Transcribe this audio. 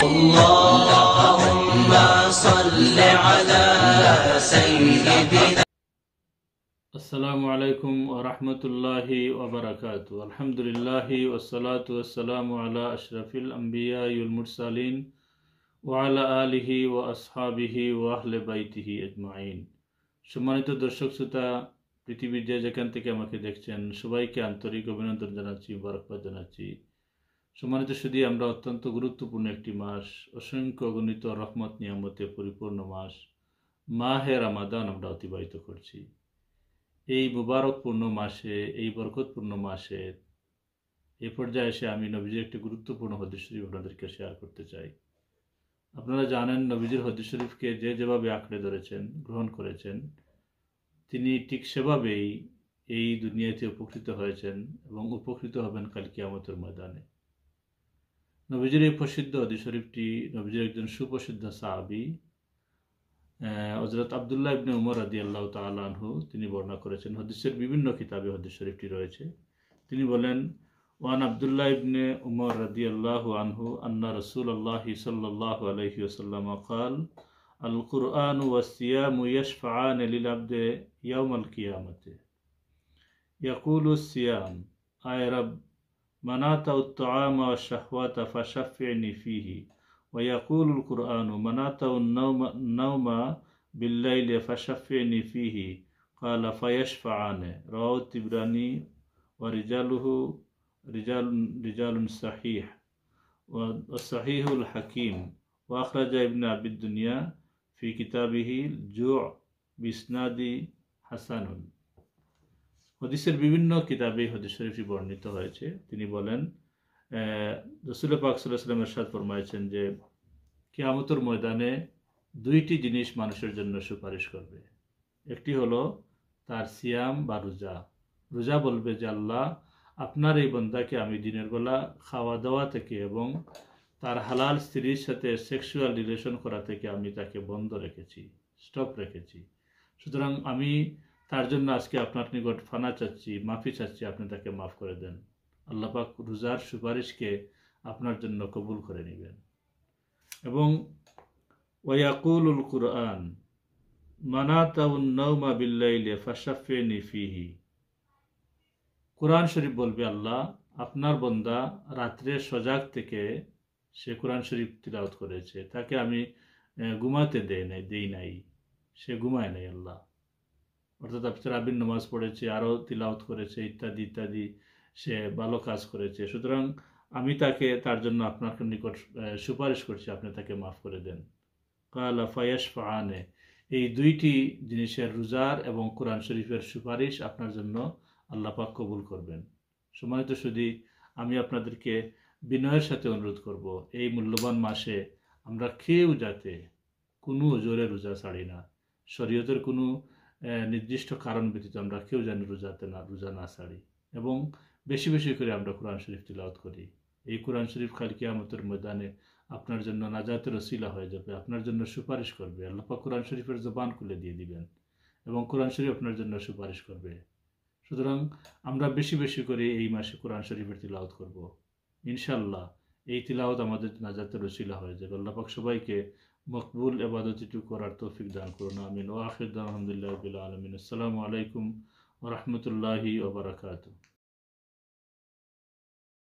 আসসালামু আলাইকুম ওরহমতুল্লাহি ওবরাকাত আলহামদুলিল্লাহি ওসলাত ওসালাম আলা আশরফিল আম্বিয়াউল মুরসালিন ওয়ালা আলিহি ও আসহাবিহি ওয়াহলে বাইতিহি এজমাইন সম্মানিত দর্শক শ্রোতা পৃথিবীর যে যেখান থেকে আমাকে দেখছেন সবাইকে আন্তরিক অভিনন্দন জানাচ্ছি বরকবাদ জানাচ্ছি সম্মানিত সুদী আমরা অত্যন্ত গুরুত্বপূর্ণ একটি মাস অসংখ্য গণিত রহমত নিয়ামতে পরিপূর্ণ মাস হের আমাদান আমরা অতিবাহিত করছি এই মুবারকপূর্ণ মাসে এই বরকতপূর্ণ মাসে এ পর্যায়ে এসে আমি নবীজির একটি গুরুত্বপূর্ণ হদিস শরীফ আপনাদেরকে শেয়ার করতে চাই আপনারা জানেন নবীজির হদিস শরীফকে যে যেভাবে আঁকড়ে ধরেছেন গ্রহণ করেছেন তিনি ঠিক সেভাবেই এই দুনিয়াতে উপকৃত হয়েছেন এবং উপকৃত হবেন কাল কিয়ামতের ময়দানে নবীজির এই প্রসিদ্ধ হদি শরীফটি নবীজির একজন সুপ্রসিদ্ধ সাহাবি হজরত আবদুল্লাহ ইবনে উমর আদি আল্লাহ তালহু তিনি বর্ণনা করেছেন হদিসের বিভিন্ন কিতাবে হদিস শরীফটি রয়েছে তিনি বলেন ওয়ান আবদুল্লাহ ইবনে উমর রাদি আল্লাহ আনহু আন্না রসুল আল্লাহ সাল্লাহ আলহি ওসাল্লাম কাল আল কুরআন ওয়াসিয়াম ইয়াশফাআন লিল আবদে ইয়াউমাল কিয়ামতে ইয়াকুলু সিয়াম আয় রাব্ব مناطع الطعام والشهوات فشفعني فيه ويقول القرآن مناطع النوم, النوم بالليل فشفعني فيه قال فيشفعان رواه التبراني ورجاله رجال, رجال صحيح والصحيح الحكيم وأخرج ابن عبد الدنيا في كتابه الجوع بإسناد حسن হদিসের বিভিন্ন কিতাবে হদিস শরীফটি বর্ণিত হয়েছে তিনি বলেন রসুল পাক সাল্লাহামের সাদ ফরমাইছেন যে কেয়ামতর ময়দানে দুইটি জিনিস মানুষের জন্য সুপারিশ করবে একটি হলো তার সিয়াম বা রোজা রোজা বলবে যে আল্লাহ আপনার এই বন্দাকে আমি দিনের বেলা খাওয়া দাওয়া থেকে এবং তার হালাল স্ত্রীর সাথে সেক্সুয়াল রিলেশন করা থেকে আমি তাকে বন্ধ রেখেছি স্টপ রেখেছি সুতরাং আমি তার জন্য আজকে আপনার নিকট ফানা চাচ্ছি মাফি চাচ্ছি আপনি তাকে মাফ করে দেন আল্লাপাক রোজার সুপারিশকে আপনার জন্য কবুল করে নেবেন এবং উল কুরআন মানাতাউন্নৌমা বিল্লাইলে ফাশাফে নিফিহি কোরআন শরীফ বলবে আল্লাহ আপনার বন্দা রাত্রে সজাগ থেকে সে কোরআন শরীফ তিলাওত করেছে তাকে আমি ঘুমাতে দেয় নাই দেই নাই সে ঘুমায় নাই আল্লাহ অর্থাৎ আবির নামাজ পড়েছে আরও তিলাওত করেছে ইত্যাদি ইত্যাদি সে ভালো কাজ করেছে সুতরাং আমি তাকে তার জন্য আপনার নিকট সুপারিশ করছি আপনি তাকে মাফ করে দেন কালা ফায়াস ফাহানে এই দুইটি জিনিসের রোজার এবং কোরআন শরীফের সুপারিশ আপনার জন্য আল্লাপাক কবুল করবেন তো শুধু আমি আপনাদেরকে বিনয়ের সাথে অনুরোধ করব এই মূল্যবান মাসে আমরা খেয়েও যাতে কোনো জোরে রোজা ছাড়ি না শরীয়তের কোনো নির্দিষ্ট কারণ ব্যতীত আমরা কেউ জানি রোজাতে না রোজা না ছাড়ি এবং বেশি বেশি করে আমরা কোরআন শরীফ তিলাওত করি এই কোরআন শরীফ খাল কিয়ামতের ময়দানে আপনার জন্য নাজাতের রসিলা হয়ে যাবে আপনার জন্য সুপারিশ করবে আল্লাপা কোরআন শরীফের জবান খুলে দিয়ে দিবেন এবং কোরআন শরীফ আপনার জন্য সুপারিশ করবে সুতরাং আমরা বেশি বেশি করে এই মাসে কোরআন শরীফের তিলাওত করব ইনশাল্লাহ এই তিলাওত আমাদের নাজাতের রসিলা হয়ে যাবে আল্লাপাক সবাইকে মকবুল এবাদতিটু করার তৌফিক দান করুন আমিন ওয়াহিদ আলহামদুলিল্লাহ আলমিন আসসালামু আলাইকুম রহমতুল্লাহি ওবরাকাতু